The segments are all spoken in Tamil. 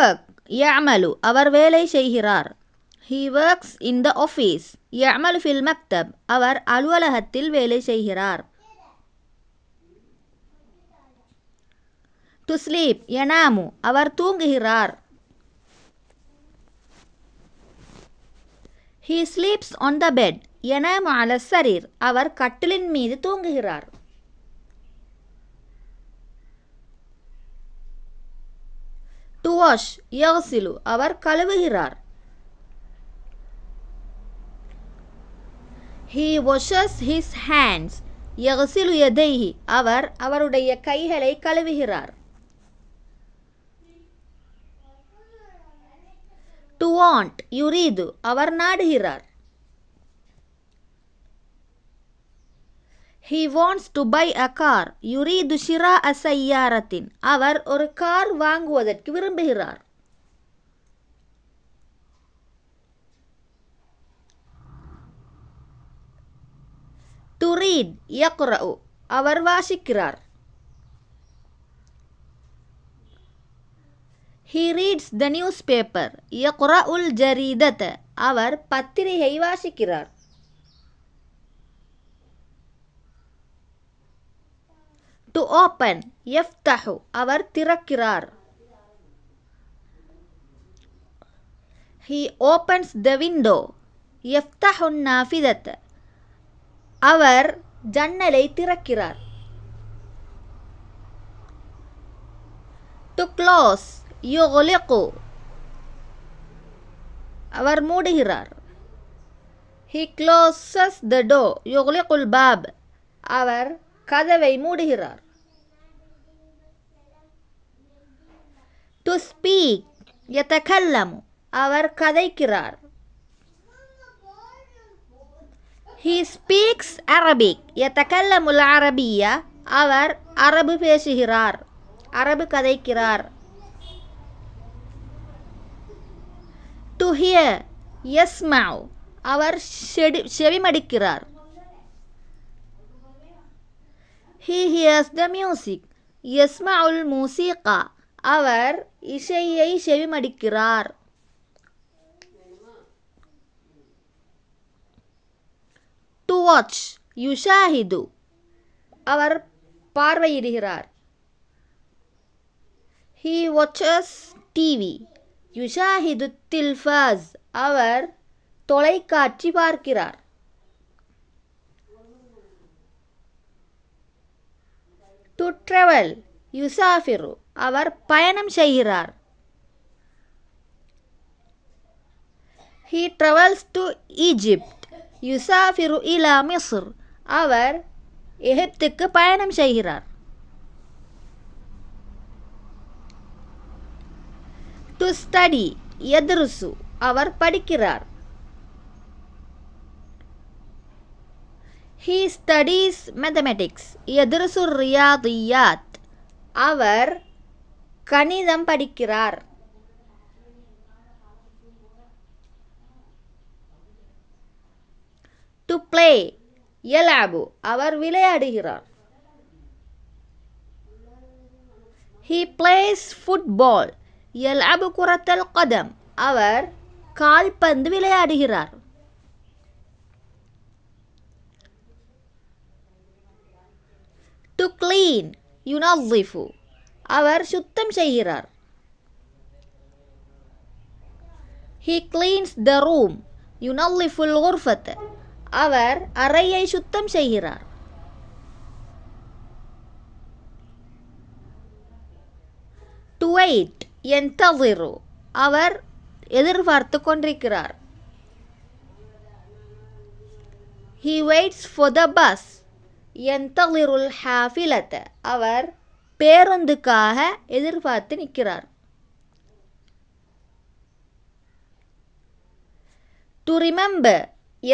ஒர்க் யமலு அவர் வேலை செய்கிறார் he works in the office யமலு ஃபில் மக்தப் அவர் அலுவலகத்தில் வேலை செய்கிறார் டு ஸ்லீப் எனாமு அவர் தூங்குகிறார் he sleeps on the bed எனாமு அல சரீர் அவர் கட்டிலின் மீது தூங்குகிறார் டு வாஷ் யகசிலு அவர் கழுவுகிறார் ஹீ வாஷஸ் ஹிஸ் ஹேண்ட்ஸ் யகசிலு எதைஹி அவர் அவருடைய கைகளை கழுவுகிறார் டு வாண்ட் யுரீது அவர் நாடுகிறார் he wants to buy a car யுரி துஷிரா அசையாரத்தின் அவர் ஒரு கார் வாங்குவதற்கு விரும்புகிறார் துரீத் யக்ரவு அவர் வாசிக்கிறார் he reads the newspaper யக்ரவுல் ஜரீதத் அவர் பத்திரிகை வாசிக்கிறார் டு ஓப்பன் தஹு அவர் திறக்கிறார் ஹி ஓப்பன்ஸ் த விண்டோ எஃப்தஹுன் நாஃபிதத் அவர் ஜன்னலை திறக்கிறார் டு க்ளோஸ் யுகுலிகு அவர் மூடுகிறார் ஹி க்ளோசஸ் த டோ யுகுலிகுல் பாப் அவர் கதவை மூடுகிறார் டு ஸ்பீக் எத்தகல்லமு அவர் கதைக்கிறார் ஹி ஸ்பீக்ஸ் அரபிக் எத்தகல்லமுல் அரபியா அவர் அரபு பேசுகிறார் அரபு கதைக்கிறார் டு ஹியர் எஸ் மாவ் அவர் செடி செவிமடிக்கிறார் ஹி ஹியர்ஸ் த மியூசிக் எஸ்மாவுல் மூசிகா அவர் இசையை செவிமடிக்கிறார் டு வாட்ச் யுஷாஹிது அவர் பார்வையிடுகிறார் ஹி வாட்சஸ் டிவி யுஷாஹிது தில்ஃபாஸ் அவர் தொலைக்காட்சி பார்க்கிறார் டு ட்ராவல் யுசாஃபிரு அவர் பயணம் செய்கிறார் ஹீ ட்ராவல்ஸ் டு ஈஜிப்ட் யுசாஃபிரு இலா மிஸ்ர் அவர் எகிப்துக்கு பயணம் செய்கிறார் டு ஸ்டடி எதிர்சு அவர் படிக்கிறார் ஹீ ஸ்டடீஸ் மேத்தமெட்டிக்ஸ் எதிர்சு ரியாதியாத் அவர் கணிதம் படிக்கிறார் டு பிளே எலாபு அவர் விளையாடுகிறார் ஹி பிளேஸ் ஃபுட்பால் எலாபு குரத்தல் கதம் அவர் கால்பந்து விளையாடுகிறார் டு கிளீன் யுனாசிஃபு அவர் சுத்தம் செய்கிறார் ஹி கிளீன்ஸ் த ரூம் யுனல்லிஃபுல் உர்ஃபத் அவர் அறையை சுத்தம் செய்கிறார் டுவைட் என்தவிரு அவர் எதிர்பார்த்து கொண்டிருக்கிறார் he waits for the bus என் என்தவிருல் ஹாஃபிலத்தை அவர் பேருந்துக்காக எதிர்பார்த்து நிற்கிறார் டு ரிமெம்பர்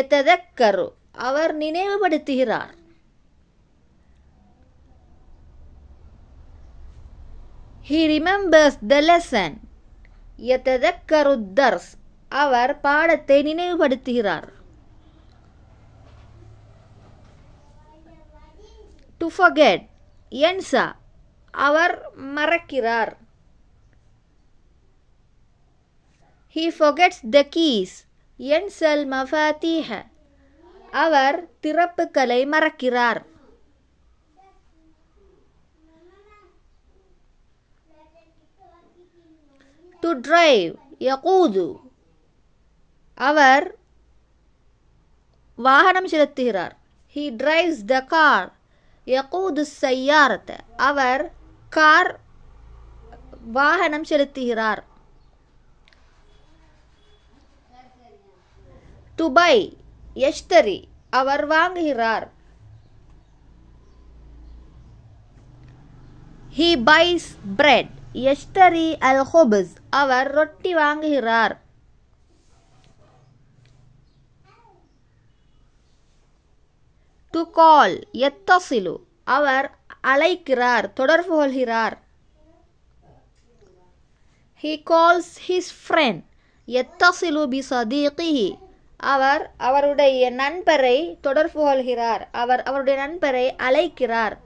எத்ததக்கரு அவர் நினைவுபடுத்துகிறார் ஹி ரிமெம்பர்ஸ் த லெசன் எத்ததக்கரு தர்ஸ் அவர் பாடத்தை நினைவுபடுத்துகிறார் டு ஃபகெட் என்சா அவர் மறக்கிறார் ஹீ ஃபொகெட்ஸ் த கீஸ் என் செல் மஃபீஹ அவர் திறப்புகளை மறக்கிறார் டு டிரைவ் யகூது அவர் வாகனம் செலுத்துகிறார் ஹீ டிரைவ்ஸ் த கார் யகூது சையாரத்தை அவர் கார் வாகனம் செலுத்துகிறார் துபை எஸ்தரி அவர் வாங்குகிறார் ஹி பைஸ் பிரெட் எஸ்தரி அல் ஹோபிஸ் அவர் ரொட்டி வாங்குகிறார் டு கால் எத்தசிலு அவர் அழைக்கிறார் தொடர்பு கொள்கிறார் ஹி கால்ஸ் ஹிஸ் ஃப்ரெண்ட் பி சதீகிஹி அவர் அவருடைய நண்பரை தொடர்பு கொள்கிறார் அவர் அவருடைய நண்பரை அழைக்கிறார்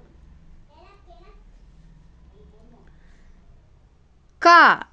கா